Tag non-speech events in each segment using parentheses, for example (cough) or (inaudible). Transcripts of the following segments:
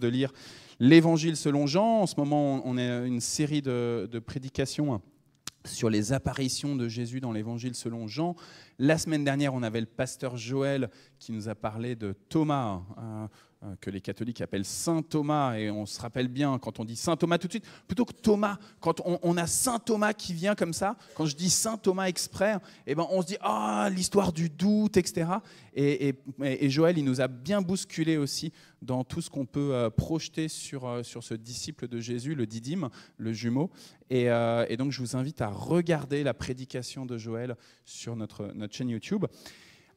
de lire l'Évangile selon Jean. En ce moment, on a une série de, de prédications sur les apparitions de Jésus dans l'Évangile selon Jean. La semaine dernière, on avait le pasteur Joël qui nous a parlé de Thomas, hein, Hein, que les catholiques appellent Saint Thomas, et on se rappelle bien quand on dit Saint Thomas tout de suite, plutôt que Thomas, quand on, a Saint Thomas qui vient comme ça, quand je dis Saint Thomas exprès, et eh ben on se dit ah l'histoire du doute, etc. Et, Joël, il nous a bien bousculé aussi dans tout ce qu'on peut euh, projeter sur, euh, sur ce disciple de Jésus, le Didyme, le jumeau. Euh, et, donc je vous invite à regarder la prédication de Joël sur notre, notre chaîne YouTube.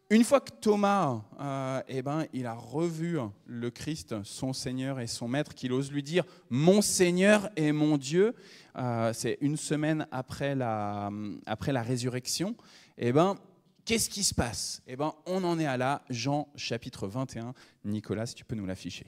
Une fois que Thomas, euh, eh ben, il a revu le Christ, son Seigneur et son Maître, qu'il ose lui dire mon Seigneur et mon Dieu, euh, c'est une semaine après la, après la résurrection, eh ben, qu'est-ce qui se passe Eh ben, on en est à là, Jean chapitre 21. Nicolas, si tu peux nous l'afficher.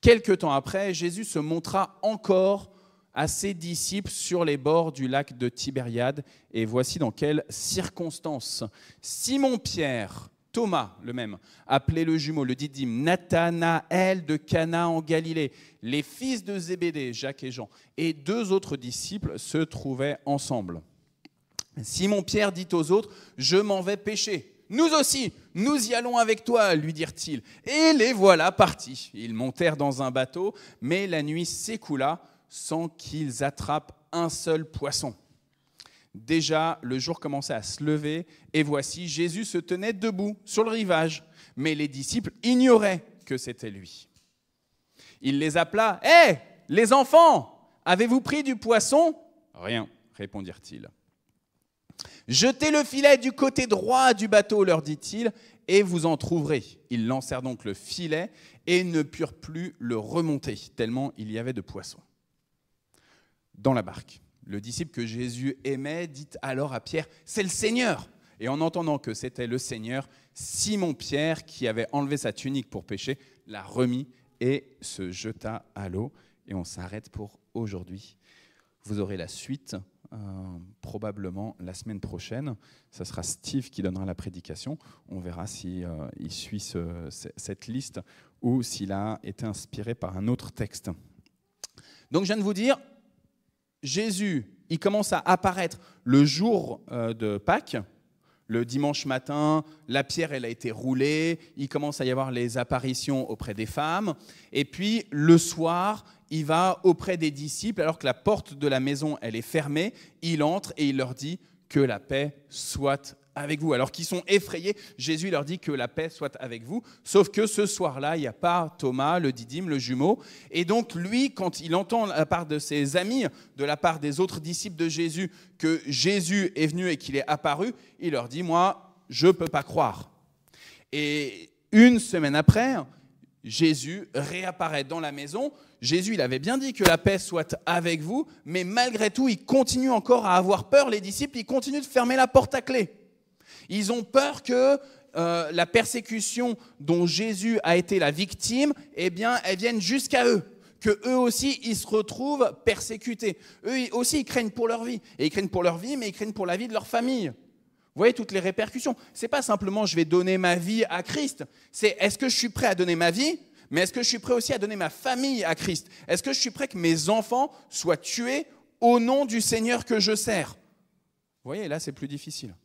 Quelque temps après, Jésus se montra encore à ses disciples sur les bords du lac de Tibériade. Et voici dans quelles circonstances. Simon-Pierre, Thomas, le même, appelé le jumeau, le didyme, Nathanaël de Cana en Galilée, les fils de Zébédée, Jacques et Jean, et deux autres disciples se trouvaient ensemble. Simon Pierre dit aux autres Je m'en vais pêcher. Nous aussi, nous y allons avec toi, lui dirent-ils. Et les voilà partis. Ils montèrent dans un bateau, mais la nuit s'écoula sans qu'ils attrapent un seul poisson. Déjà, le jour commençait à se lever, et voici, Jésus se tenait debout sur le rivage, mais les disciples ignoraient que c'était lui. Il les appela, Hé, les enfants, avez-vous pris du poisson Rien, répondirent-ils. Jetez le filet du côté droit du bateau, leur dit-il, et vous en trouverez. Ils lancèrent donc le filet et ne purent plus le remonter, tellement il y avait de poissons dans la barque. Le disciple que Jésus aimait dit alors à Pierre, c'est le Seigneur. Et en entendant que c'était le Seigneur, Simon-Pierre, qui avait enlevé sa tunique pour pécher, l'a remis et se jeta à l'eau. Et on s'arrête pour aujourd'hui. Vous aurez la suite euh, probablement la semaine prochaine. Ce sera Steve qui donnera la prédication. On verra si euh, suit cette liste ou s'il a été inspiré par un autre texte. Donc je viens de vous dire, Jésus, il commence à apparaître le jour euh, de Pâques, le dimanche matin, la pierre, elle a été roulée, il commence à y avoir les apparitions auprès des femmes, et puis le soir, il va auprès des disciples, alors que la porte de la maison, elle est fermée, il entre et il leur dit, que la paix soit avec vous, alors qu'ils sont effrayés. Jésus leur dit que la paix soit avec vous. Sauf que ce soir-là, il n'y a pas Thomas, le didyme, le jumeau. Et donc lui, quand il entend la part de ses amis, de la part des autres disciples de Jésus, que Jésus est venu et qu'il est apparu, il leur dit, moi, je ne peux pas croire. Et une semaine après, Jésus réapparaît dans la maison. Jésus, il avait bien dit que la paix soit avec vous, mais malgré tout, il continue encore à avoir peur, les disciples, ils continuent de fermer la porte à clé. Ils ont peur que euh, la persécution dont Jésus a été la victime, eh bien, elle vienne jusqu'à eux que eux aussi, ils se retrouvent persécutés. Eux aussi, ils craignent pour leur vie. Et ils craignent pour leur vie, mais ils craignent pour la vie de leur famille. Vous voyez toutes les répercussions. C'est pas simplement je vais donner ma vie à Christ. C'est est-ce que je suis prêt à donner ma vie, mais est-ce que je suis prêt aussi à donner ma famille à Christ Est-ce que je suis prêt que mes enfants soient tués au nom du Seigneur que je sers Vous voyez, là, c'est plus difficile.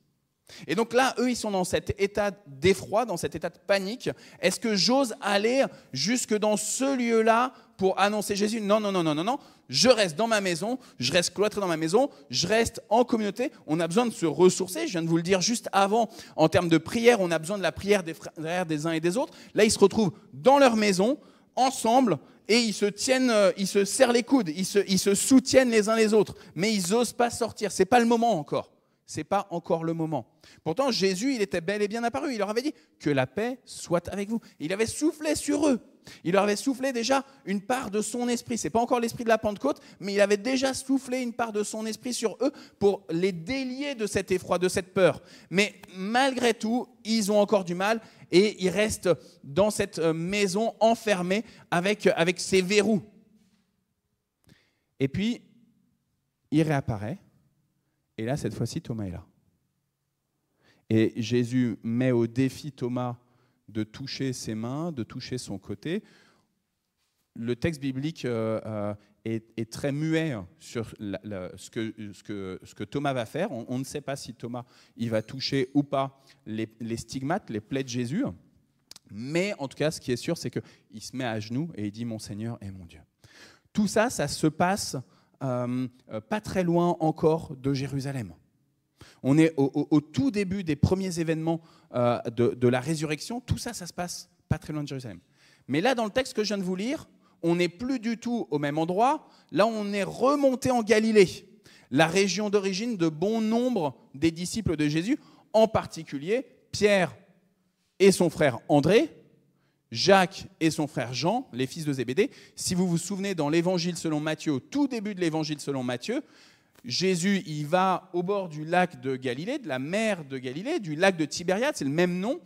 Et donc là, eux, ils sont dans cet état d'effroi, dans cet état de panique. Est-ce que j'ose aller jusque dans ce lieu-là pour annoncer Jésus Non, non, non, non, non, non. Je reste dans ma maison, je reste cloîtré dans ma maison, je reste en communauté. On a besoin de se ressourcer. Je viens de vous le dire juste avant, en termes de prière, on a besoin de la prière des frères des uns et des autres. Là, ils se retrouvent dans leur maison, ensemble, et ils se tiennent, euh, ils se serrent les coudes, ils se, ils se soutiennent les uns les autres, mais ils n'osent pas sortir. C'est pas le moment encore c'est pas encore le moment. Pourtant, Jésus, il était bel et bien apparu. Il leur avait dit que la paix soit avec vous. Il avait soufflé sur eux. Il leur avait soufflé déjà une part de son esprit. C'est pas encore l'esprit de la Pentecôte, mais il avait déjà soufflé une part de son esprit sur eux pour les délier de cet effroi, de cette peur. Mais malgré tout, ils ont encore du mal et ils restent dans cette euh, maison enfermée avec, euh, avec ses verrous. Et puis, il réapparaît et là, cette fois-ci, Thomas est là. Et Jésus met au défi Thomas de toucher ses mains, de toucher son côté. Le texte biblique euh, euh, est, très muet sur ce, que, ce que, ce que Thomas va faire. On, ne sait pas si Thomas il va toucher ou pas les, les, stigmates, les plaies de Jésus. Mais en tout cas, ce qui est sûr, c'est qu'il se met à genoux et il dit Mon Seigneur et mon Dieu. Tout ça, ça se passe euh, euh, pas très loin encore de Jérusalem. On est au, tout début des premiers événements euh, de, de, la résurrection. Tout ça, ça se passe pas très loin de Jérusalem. Mais là, dans le texte que je viens de vous lire, on n'est plus du tout au même endroit. Là, on est remonté en Galilée, la région d'origine de bon nombre des disciples de Jésus, en particulier Pierre et son frère André, Jacques et son frère Jean, les fils de Zébédée. Si vous vous souvenez, dans l'évangile selon Matthieu, au tout début de l'évangile selon Matthieu, Jésus, il va au bord du lac de Galilée, de la mer de Galilée, du lac de Tibériade, c'est le même nom.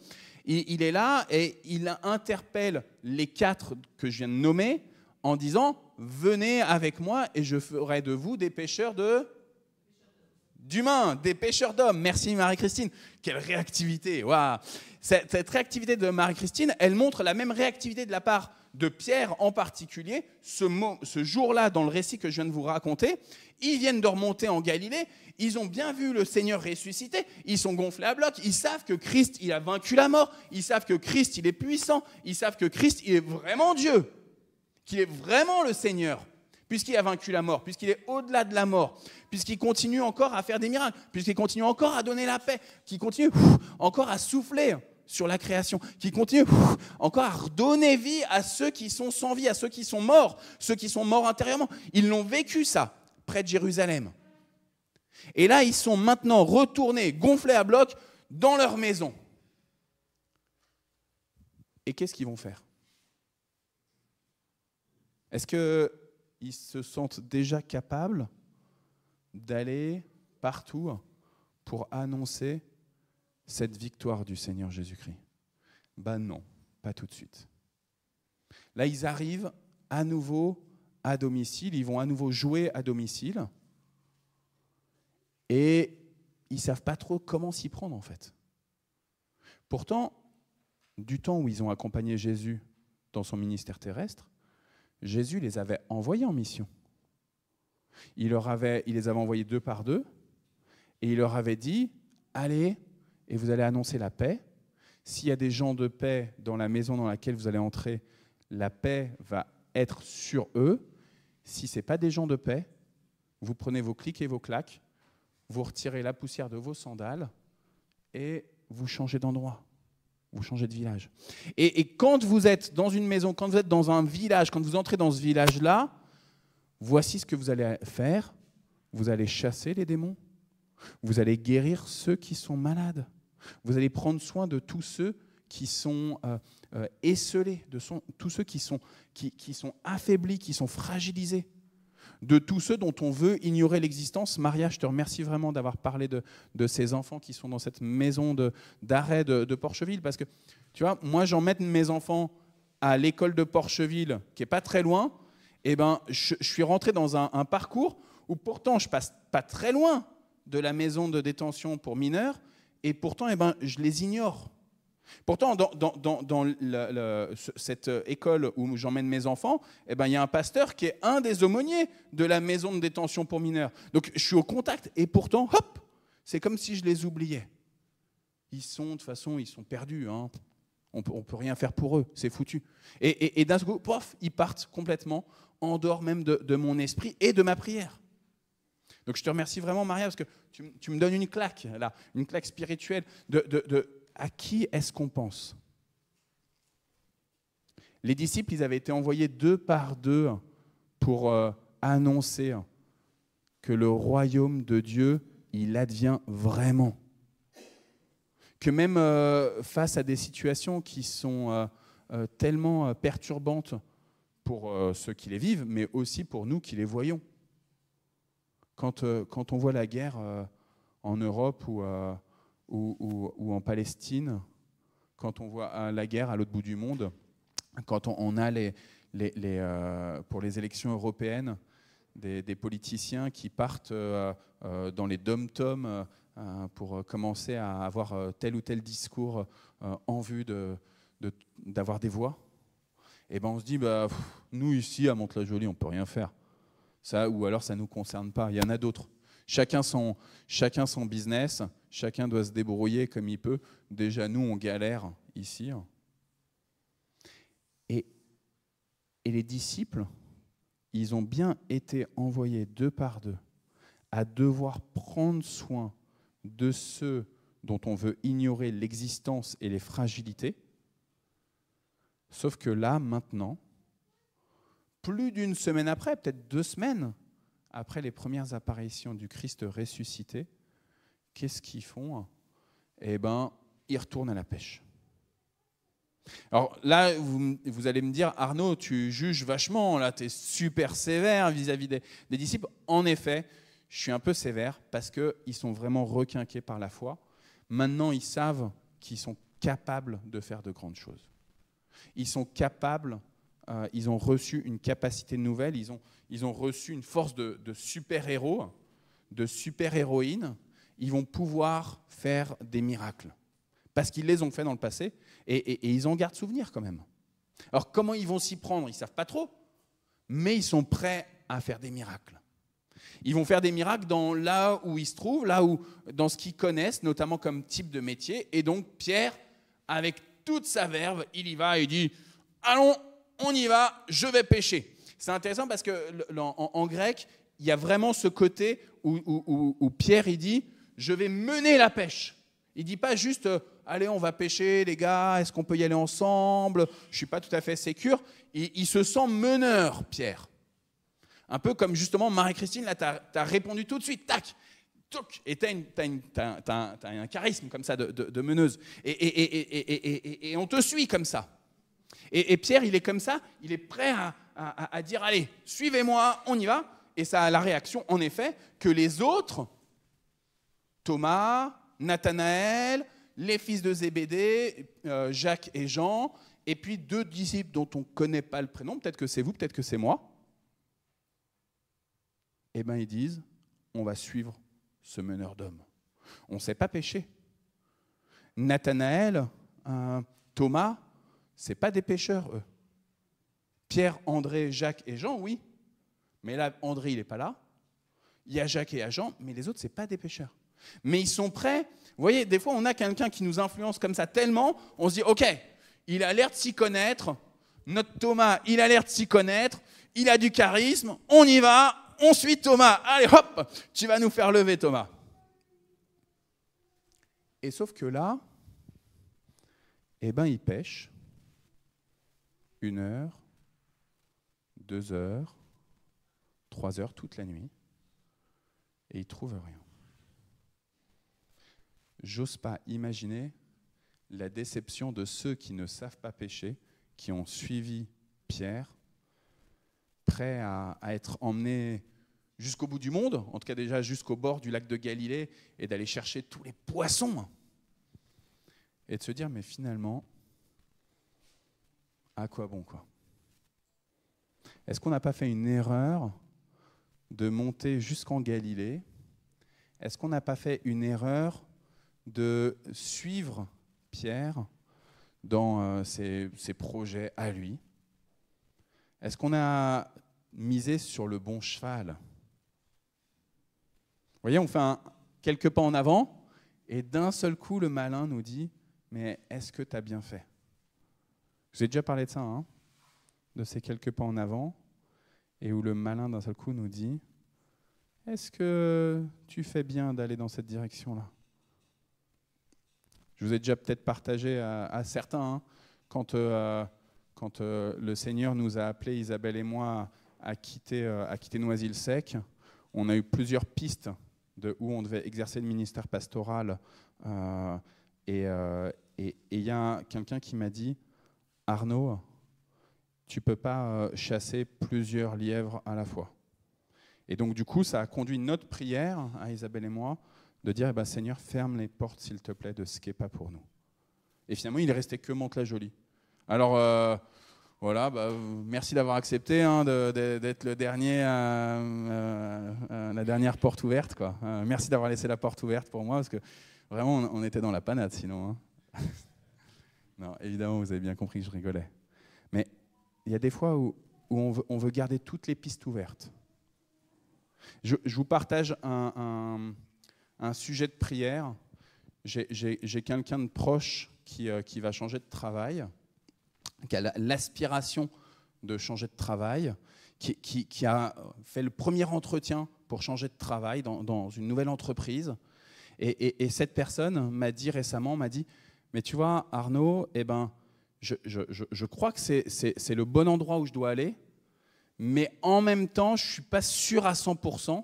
Il, est là et il interpelle les quatre que je viens de nommer en disant Venez avec moi et je ferai de vous des pêcheurs de d'humains, des pêcheurs d'hommes. Merci Marie-Christine. Quelle réactivité. Cette, réactivité de Marie-Christine, elle montre la même réactivité de la part de Pierre en particulier, ce, ce jour-là dans le récit que je viens de vous raconter, ils viennent de remonter en Galilée, ils ont bien vu le Seigneur ressuscité, ils sont gonflés à bloc, ils savent que Christ, il a vaincu la mort, ils savent que Christ, il est puissant, ils savent que Christ, il est vraiment Dieu, qu'il est vraiment le Seigneur puisqu'il a vaincu la mort, puisqu'il est au-delà de la mort, puisqu'il continue encore à faire des miracles, puisqu'il continue encore à donner la paix, qu'il continue encore à souffler sur la création, qui continue encore à redonner vie à ceux qui sont sans vie, à ceux qui sont morts, ceux qui sont morts intérieurement. Ils l'ont vécu ça, près de Jérusalem. Et là, ils sont maintenant retournés, gonflés à bloc, dans leur maison. Et qu'est-ce qu'ils vont faire Est-ce que ils se sentent déjà capables d'aller partout pour annoncer cette victoire du Seigneur Jésus-Christ Ben non, pas tout de suite. Là, ils arrivent à nouveau à domicile, ils vont à nouveau jouer à domicile, et ils ne savent pas trop comment s'y prendre en fait. Pourtant, du temps où ils ont accompagné Jésus dans son ministère terrestre, Jésus les avait envoyés en mission. Il, leur avait, il les avait envoyés deux par deux et il leur avait dit, allez et vous allez annoncer la paix. S'il y a des gens de paix dans la maison dans laquelle vous allez entrer, la paix va être sur eux. Si ce n'est pas des gens de paix, vous prenez vos clics et vos claques, vous retirez la poussière de vos sandales et vous changez d'endroit. Vous changez de village. Et, quand vous êtes dans une maison, quand vous êtes dans un village, quand vous entrez dans ce village-là, voici ce que vous allez faire. Vous allez chasser les démons. Vous allez guérir ceux qui sont malades. Vous allez prendre soin de tous ceux qui sont euh, euh esselés, de tous ceux qui sont affaiblis, qui sont fragilisés de tous ceux dont on veut ignorer l'existence. Maria, je te remercie vraiment d'avoir parlé de, ces enfants qui sont dans cette maison d'arrêt de, Porcheville, parce que, tu vois, moi, j'emmène mes enfants à l'école de Porcheville, qui est pas très loin, et ben, je, suis rentré dans un, parcours où pourtant je passe pas très loin de la maison de détention pour mineurs, et pourtant, et eh ben, je les ignore Pourtant, dans, cette école où j'emmène mes enfants, eh ben, il y a un pasteur qui est un des aumôniers de la maison de détention pour mineurs. Donc je suis au contact et pourtant, hop, c'est comme si je les oubliais. Ils sont, de toute façon, ils sont perdus. Hein. On peut, ne peut rien faire pour eux, c'est foutu. Et, et, d'un coup, pof, ils partent complètement en dehors même de, mon esprit et de ma prière. Donc je te remercie vraiment, Maria, parce que tu, me donnes une claque, là, une claque spirituelle de à qui est-ce qu'on pense Les disciples, ils avaient été envoyés deux par deux pour euh, annoncer que le royaume de Dieu, il advient vraiment. Que même euh, face à des situations qui sont euh, tellement perturbantes pour ceux qui les vivent, mais aussi pour nous qui les voyons. Quand, quand on voit la guerre en Europe ou ou, en Palestine, quand on voit euh, la guerre à l'autre bout du monde, quand on, on a les, euh, pour les élections européennes des, politiciens qui partent euh, dans les dom-toms pour commencer à avoir tel ou tel discours en vue d'avoir de, des voix, et eh ben on se dit, bah, nous ici à mont la jolie on ne peut rien faire. Ça, ou alors ça ne nous concerne pas, il y en a d'autres. Chacun son, chacun son business, chacun doit se débrouiller comme il peut. Déjà, nous, on galère ici. Et, et les disciples, ils ont bien été envoyés deux par deux à devoir prendre soin de ceux dont on veut ignorer l'existence et les fragilités. Sauf que là, maintenant, plus d'une semaine après, peut-être deux semaines, après les premières apparitions du Christ ressuscité, qu'est-ce qu'ils font Eh bien, ils retournent à la pêche. Alors là, vous, allez me dire, Arnaud, tu juges vachement, là, tu es super sévère vis-à-vis des, des, disciples. En effet, je suis un peu sévère parce qu'ils sont vraiment requinqués par la foi. Maintenant, ils savent qu'ils sont capables de faire de grandes choses. Ils sont capables euh, ils ont reçu une capacité nouvelle, ils ont, ils ont reçu une force de, super-héros, de super-héroïnes, ils vont pouvoir faire des miracles. Parce qu'ils les ont faits dans le passé et, ils en gardent souvenir quand même. Alors comment ils vont s'y prendre Ils ne savent pas trop, mais ils sont prêts à faire des miracles. Ils vont faire des miracles dans là où ils se trouvent, là où dans ce qu'ils connaissent, notamment comme type de métier. Et donc Pierre, avec toute sa verve, il y va et dit Allons, on y va, je vais pêcher. C'est intéressant parce que en, grec, il y a vraiment ce côté où, Pierre il dit je vais mener la pêche. Il dit pas juste euh, allez on va pêcher les gars, est-ce qu'on peut y aller ensemble Je suis pas tout à fait sûr. Il, se sent meneur Pierre. Un peu comme justement Marie-Christine, là, tu as, répondu tout de suite, tac, tac, et tu as, un charisme comme ça de, meneuse. et, et on te suit comme ça. Et, Pierre, il est comme ça, il est prêt à, dire, allez, suivez-moi, on y va. Et ça a la réaction, en effet, que les autres, Thomas, Nathanaël, les fils de Zébédée, euh, Jacques et Jean, et puis deux disciples dont on ne connaît pas le prénom, peut-être que c'est vous, peut-être que c'est moi, eh bien ils disent, on va suivre ce meneur d'hommes. On ne sait pas pêcher. Nathanaël, euh, Thomas, ce pas des pêcheurs, eux. Pierre, André, Jacques et Jean, oui. Mais là, André, il n'est pas là. Il y a Jacques et il Jean, mais les autres, ce pas des pêcheurs. Mais ils sont prêts. Vous voyez, des fois, on a quelqu'un qui nous influence comme ça tellement, on se dit, OK, il a l'air de s'y connaître. Notre Thomas, il a l'air de s'y connaître. Il a du charisme. On y va. On suit Thomas. Allez, hop, tu vas nous faire lever, Thomas. Et sauf que là, eh ben, il pêche une heure, deux heures, trois heures toute la nuit, et ils trouvent rien. J'ose pas imaginer la déception de ceux qui ne savent pas pêcher, qui ont suivi Pierre, prêts à être emmenés jusqu'au bout du monde, en tout cas déjà jusqu'au bord du lac de Galilée, et d'aller chercher tous les poissons, hein, et de se dire, mais finalement, à quoi bon quoi Est-ce qu'on n'a pas fait une erreur de monter jusqu'en Galilée Est-ce qu'on n'a pas fait une erreur de suivre Pierre dans euh, ses, projets à lui Est-ce qu'on a misé sur le bon cheval Vous voyez, on fait quelques pas en avant et d'un seul coup, le malin nous dit, mais est-ce que tu as bien fait je vous ai déjà parlé de ça, hein, de ces quelques pas en avant, et où le malin d'un seul coup nous dit, est-ce que tu fais bien d'aller dans cette direction-là Je vous ai déjà peut-être partagé à, certains, hein, quand, euh, quand euh, le Seigneur nous a appelés, Isabelle et moi, à quitter, euh, à quitter Noisy-le-Sec, on a eu plusieurs pistes de où on devait exercer le ministère pastoral. et il y a quelqu'un qui m'a dit, Arnaud, tu peux pas euh, chasser plusieurs lièvres à la fois. Et donc du coup, ça a conduit notre prière à Isabelle et moi de dire, eh ben, Seigneur, ferme les portes, s'il te plaît, de ce qui n'est pas pour nous. Et finalement, il restait que Monte la jolie Alors euh, voilà, bah, merci d'avoir accepté hein, d'être le dernier, euh, la dernière porte ouverte. Quoi. merci d'avoir laissé la porte ouverte pour moi, parce que vraiment, on, était dans la panade sinon. Hein. (laughs) Non, évidemment, vous avez bien compris que je rigolais. Mais il y a des fois où, on, veut, garder toutes les pistes ouvertes. Je, vous partage un, sujet de prière. J'ai quelqu'un de proche euh, qui, va changer de travail, qui a l'aspiration de changer de travail, qui, a fait le premier entretien pour changer de travail dans, une nouvelle entreprise. et cette personne m'a dit récemment, m'a dit, mais tu vois, Arnaud, eh ben, je, crois que c'est le bon endroit où je dois aller, mais en même temps, je ne suis pas sûr à 100%.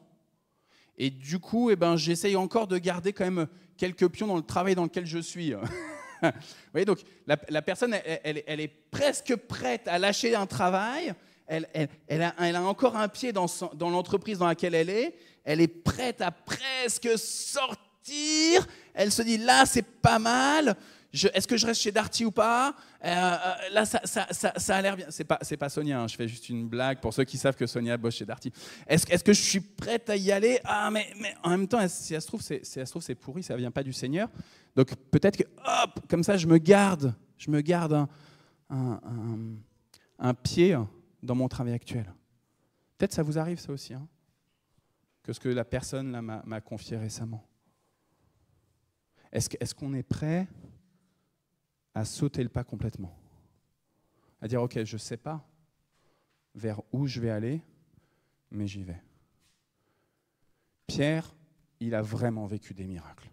Et du coup, eh ben, j'essaye encore de garder quand même quelques pions dans le travail dans lequel je suis. (laughs) Vous voyez, donc la, personne, elle, est presque prête à lâcher un travail. Elle, elle a, a, encore un pied dans, dans l'entreprise dans laquelle elle est. Elle est prête à presque sortir. Elle se dit là, c'est pas mal est-ce que je reste chez Darty ou pas euh, euh, Là, ça, a l'air bien. C'est pas, pas Sonia, hein. je fais juste une blague pour ceux qui savent que Sonia bosse chez Darty. Est-ce, que je suis prête à y aller Ah, mais, en même temps, si ça se trouve, c'est, c'est pourri, ça vient pas du Seigneur. Donc peut-être que, hop, comme ça, je me garde, je me garde un, pied dans mon travail actuel. Peut-être ça vous arrive, ça aussi, hein, que ce que la personne m'a confié récemment. Est-ce qu'on est, est prêt à sauter le pas complètement, à dire, OK, je ne sais pas vers où je vais aller, mais j'y vais. Pierre, il a vraiment vécu des miracles.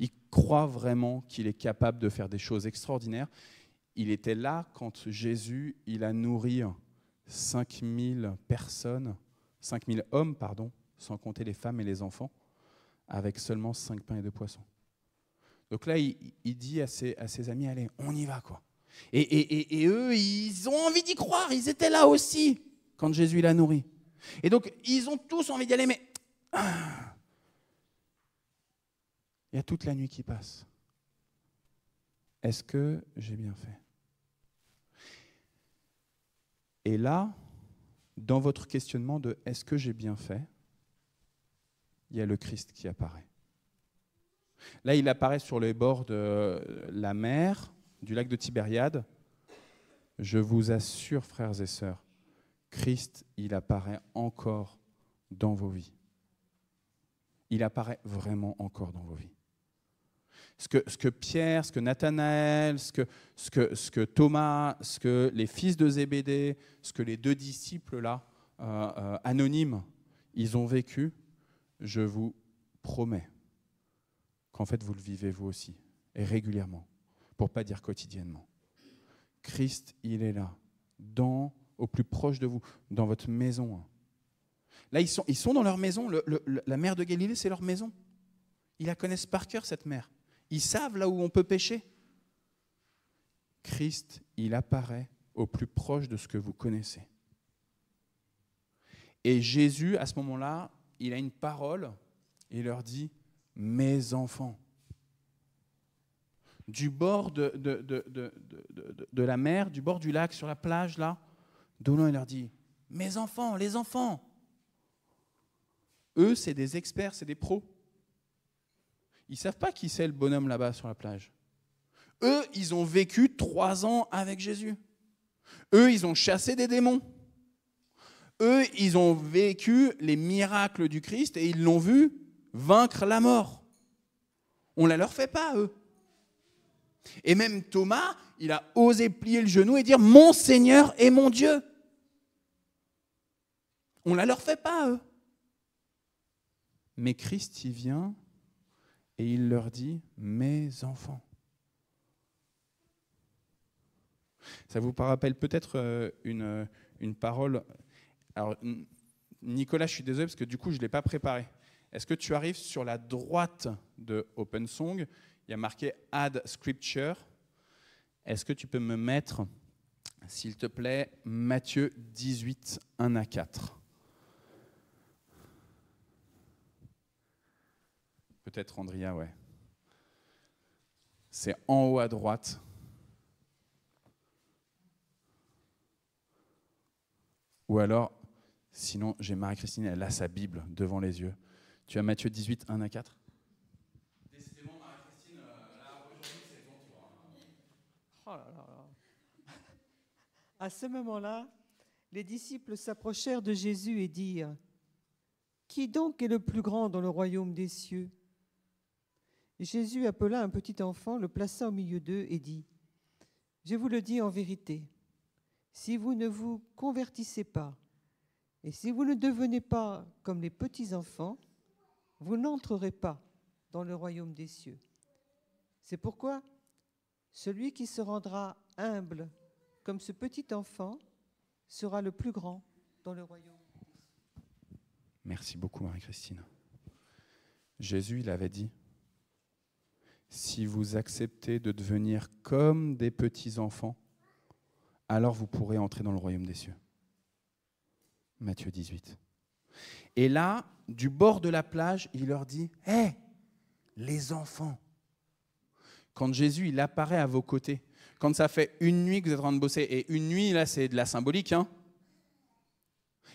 Il croit vraiment qu'il est capable de faire des choses extraordinaires. Il était là quand Jésus, il a nourri 5000 personnes, 5000 hommes, pardon, sans compter les femmes et les enfants, avec seulement 5 pains et 2 poissons. Donc là, il, dit à ses, amis, allez, on y va, quoi. Et, eux, ils ont envie d'y croire, ils étaient là aussi quand Jésus l'a nourri. Et donc, ils ont tous envie d'y aller, mais... Ah, il y a toute la nuit qui passe. Est-ce que j'ai bien fait Et là, dans votre questionnement de est-ce que j'ai bien fait, il y a le Christ qui apparaît. Là, il apparaît sur les bords de la mer, du lac de Tibériade. Je vous assure, frères et sœurs, Christ, il apparaît encore dans vos vies. Il apparaît vraiment encore dans vos vies. Ce que, Pierre, ce que Nathanaël, ce que, Thomas, ce que les fils de Zébédée, ce que les deux disciples là, euh, euh, anonymes, ils ont vécu, je vous promets en fait vous le vivez vous aussi, et régulièrement, pour pas dire quotidiennement. Christ, il est là, dans, au plus proche de vous, dans votre maison. Là, ils sont, ils sont dans leur maison. la mer de Galilée, c'est leur maison. Ils la connaissent par cœur, cette mer. Ils savent là où on peut pêcher Christ, il apparaît au plus proche de ce que vous connaissez. Et Jésus, à ce moment-là, il a une parole il leur dit, mes enfants. Du bord de, de, la mer, du bord du lac, sur la plage, là, Doulon, il leur dit, mes enfants, les enfants. Eux, c'est des experts, c'est des pros. Ils ne savent pas qui c'est le bonhomme là-bas sur la plage. Eux, ils ont vécu trois ans avec Jésus. Eux, ils ont chassé des démons. Eux, ils ont vécu les miracles du Christ et ils l'ont vu vaincre la mort. On ne la leur fait pas, eux. Et même Thomas, il a osé plier le genou et dire Mon Seigneur et mon Dieu. On ne la leur fait pas, eux. Mais Christ y vient et il leur dit Mes enfants. Ça vous rappelle peut-être euh, une, euh, une parole. Alors, Nicolas, je suis désolé parce que du coup, je ne l'ai pas préparé. Est-ce que tu arrives sur la droite de OpenSong Il y a marqué Add Scripture. Est-ce que tu peux me mettre, s'il te plaît, Matthieu 18, 1 à 4 Peut-être Andrea, ouais. C'est en haut à droite. Ou alors, sinon, j'ai Marie-Christine, elle a sa Bible devant les yeux. Tu as Matthieu 18, 1 à 4. Euh, hein. À ce moment-là, les disciples s'approchèrent de Jésus et dirent Qui donc est le plus grand dans le royaume des cieux Jésus appela un petit enfant, le plaça au milieu d'eux et dit Je vous le dis en vérité, si vous ne vous convertissez pas, et si vous ne devenez pas comme les petits-enfants, vous n'entrerez pas dans le royaume des cieux. C'est pourquoi celui qui se rendra humble comme ce petit enfant sera le plus grand dans le royaume. Merci beaucoup Marie-Christine. Jésus, il avait dit, si vous acceptez de devenir comme des petits-enfants, alors vous pourrez entrer dans le royaume des cieux. Matthieu 18. Et là, du bord de la plage, il leur dit Hé, les enfants Quand Jésus, il apparaît à vos côtés, quand ça fait une nuit que vous êtes en train de bosser, et une nuit, là, c'est de la symbolique, hein,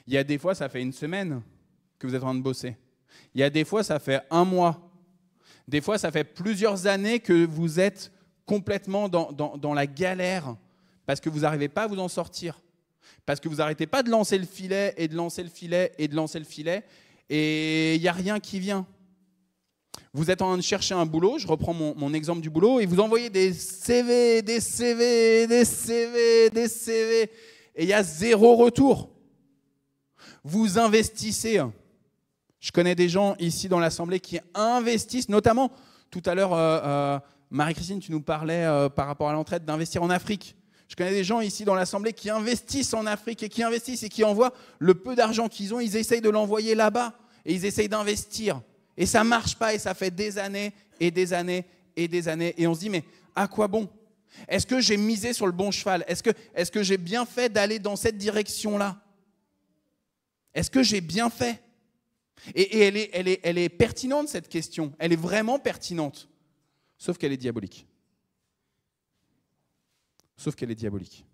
il y a des fois, ça fait une semaine que vous êtes en train de bosser. Il y a des fois, ça fait un mois. Des fois, ça fait plusieurs années que vous êtes complètement dans la galère parce que vous n'arrivez pas à vous en sortir. Parce que vous n'arrêtez pas de lancer le filet et de lancer le filet et de lancer le filet, et il n'y a rien qui vient. Vous êtes en train de chercher un boulot, je reprends mon, exemple du boulot, et vous envoyez des CV, des CV, des CV, des CV, et il y a zéro retour. Vous investissez. Je connais des gens ici dans l'Assemblée qui investissent, notamment tout à l'heure, euh, euh, Marie-Christine, tu nous parlais euh, par rapport à l'entraide d'investir en Afrique. Je connais des gens ici dans l'Assemblée qui investissent en Afrique et qui investissent et qui envoient le peu d'argent qu'ils ont, ils essayent de l'envoyer là-bas et ils essayent d'investir. Et ça ne marche pas et ça fait des années et des années et des années. Et on se dit, mais à quoi bon Est-ce que j'ai misé sur le bon cheval Est-ce que, est que j'ai bien fait d'aller dans cette direction-là Est-ce que j'ai bien fait Et, elle, est, elle, elle est pertinente, cette question. Elle est vraiment pertinente. Sauf qu'elle est diabolique sauf qu'elle est diabolique.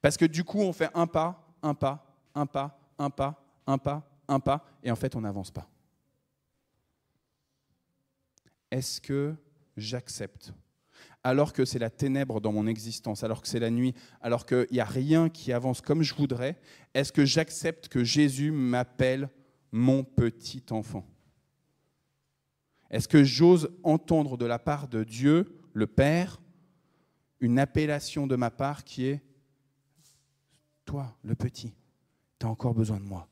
Parce que du coup, on fait un pas, un pas, un pas, un pas, un pas, un pas, et en fait, on n'avance pas. Est-ce que j'accepte alors que c'est la ténèbre dans mon existence, alors que c'est la nuit, alors qu'il n'y a rien qui avance comme je voudrais, est-ce que j'accepte que Jésus m'appelle mon petit enfant Est-ce que j'ose entendre de la part de Dieu, le Père, une appellation de ma part qui est Toi, le petit, tu as encore besoin de moi.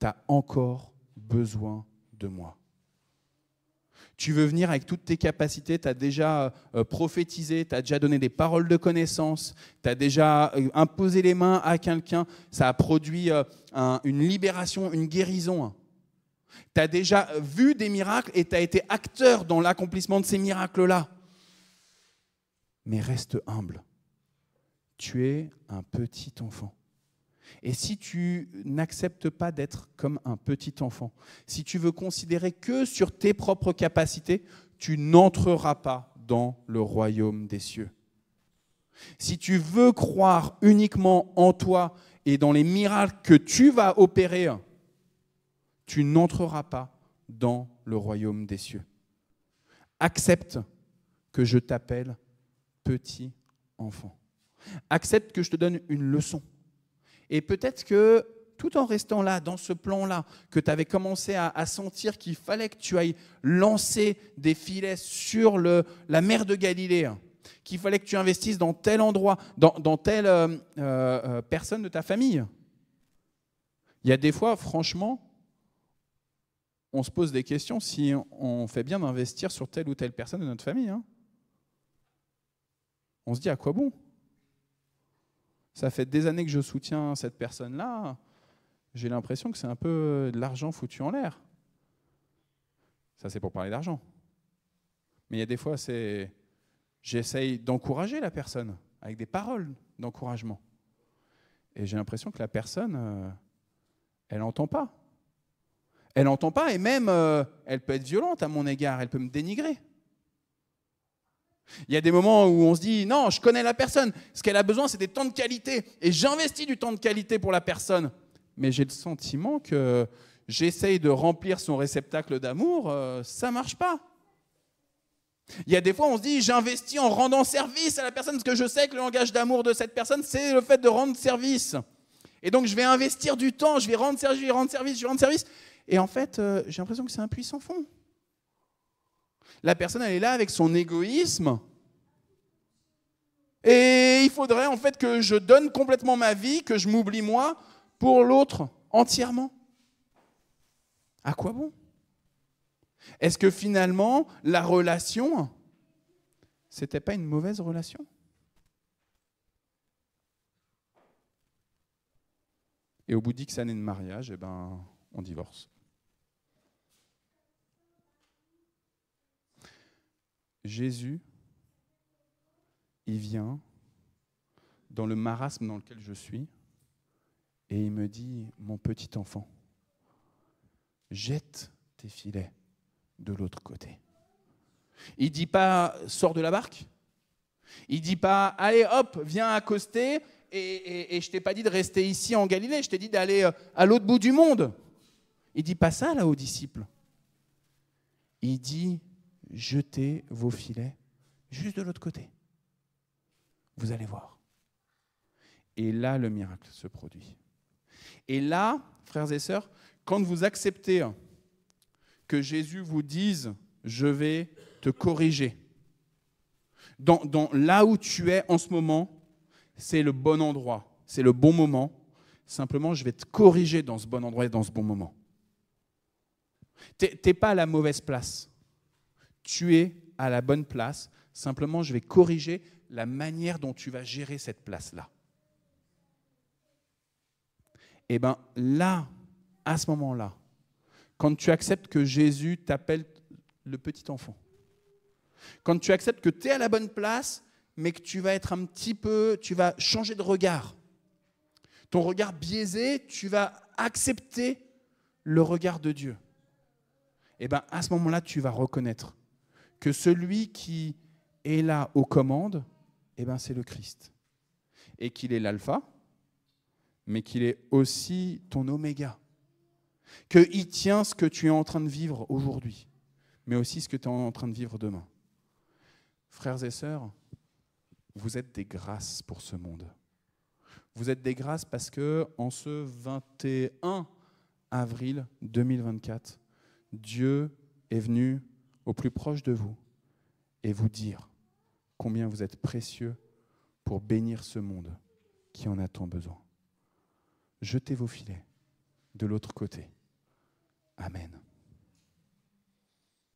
Tu as encore besoin de moi. Tu veux venir avec toutes tes capacités, tu as déjà euh, prophétisé, tu as déjà donné des paroles de connaissance, tu as déjà euh, imposé les mains à quelqu'un, ça a produit euh, une libération, une guérison. Tu as déjà vu des miracles et tu as été acteur dans l'accomplissement de ces miracles-là mais reste humble. Tu es un petit enfant. Et si tu n'acceptes pas d'être comme un petit enfant, si tu veux considérer que sur tes propres capacités, tu n'entreras pas dans le royaume des cieux. Si tu veux croire uniquement en toi et dans les miracles que tu vas opérer, tu n'entreras pas dans le royaume des cieux. Accepte que je t'appelle petit enfant. Accepte que je te donne une leçon. Et peut-être que tout en restant là, dans ce plan-là, que tu avais commencé à, sentir qu'il fallait que tu ailles lancer des filets sur le, la mer de Galilée, qu'il fallait que tu investisses dans tel endroit, dans, telle euh, euh, euh, personne de ta famille. Il y a des fois, franchement, on se pose des questions si on fait bien d'investir sur telle ou telle personne de notre famille. Hein on se dit à quoi bon Ça fait des années que je soutiens cette personne-là, j'ai l'impression que c'est un peu de l'argent foutu en l'air. Ça, c'est pour parler d'argent. Mais il y a des fois, c'est. J'essaye d'encourager la personne avec des paroles d'encouragement. Et j'ai l'impression que la personne, euh, elle n'entend pas. Elle n'entend pas et même, euh, elle peut être violente à mon égard, elle peut me dénigrer. Il y a des moments où on se dit, non, je connais la personne. Ce qu'elle a besoin, c'est des temps de qualité. Et j'investis du temps de qualité pour la personne. Mais j'ai le sentiment que j'essaye de remplir son réceptacle d'amour, euh, ça marche pas. Il y a des fois, on se dit, j'investis en rendant service à la personne, parce que je sais que le langage d'amour de cette personne, c'est le fait de rendre service. Et donc, je vais investir du temps, je vais rendre service, je vais rendre service, je vais rendre service. Et en fait, euh, j'ai l'impression que c'est un sans fond. La personne, elle est là avec son égoïsme. Et il faudrait en fait que je donne complètement ma vie, que je m'oublie moi, pour l'autre entièrement. À quoi bon Est-ce que finalement, la relation, c'était pas une mauvaise relation Et au bout de dix années de mariage, eh ben, on divorce. Jésus, il vient dans le marasme dans lequel je suis et il me dit, mon petit enfant, jette tes filets de l'autre côté. Il dit pas, sors de la barque. Il dit pas, allez hop, viens accoster. Et, je ne je t'ai pas dit de rester ici en Galilée, je t'ai dit d'aller euh, à l'autre bout du monde. Il dit pas ça là aux disciples. Il dit, jetez vos filets juste de l'autre côté. Vous allez voir. Et là, le miracle se produit. Et là, frères et sœurs, quand vous acceptez que Jésus vous dise, je vais te corriger, dans, là où tu es en ce moment, c'est le bon endroit, c'est le bon moment. Simplement, je vais te corriger dans ce bon endroit et dans ce bon moment. Tu n'es pas à la mauvaise place. Tu es à la bonne place, simplement je vais corriger la manière dont tu vas gérer cette place-là. Et eh bien là, à ce moment-là, quand tu acceptes que Jésus t'appelle le petit enfant, quand tu acceptes que tu es à la bonne place, mais que tu vas être un petit peu, tu vas changer de regard, ton regard biaisé, tu vas accepter le regard de Dieu. Et eh bien à ce moment-là, tu vas reconnaître que celui qui est là aux commandes, eh ben c'est le Christ. Et qu'il est l'alpha, mais qu'il est aussi ton oméga. Qu'il tient ce que tu es en train de vivre aujourd'hui, mais aussi ce que tu es en train de vivre demain. Frères et sœurs, vous êtes des grâces pour ce monde. Vous êtes des grâces parce que en ce 21 avril 2024, Dieu est venu au plus proche de vous et vous dire combien vous êtes précieux pour bénir ce monde qui en a tant besoin. Jetez vos filets de l'autre côté. Amen.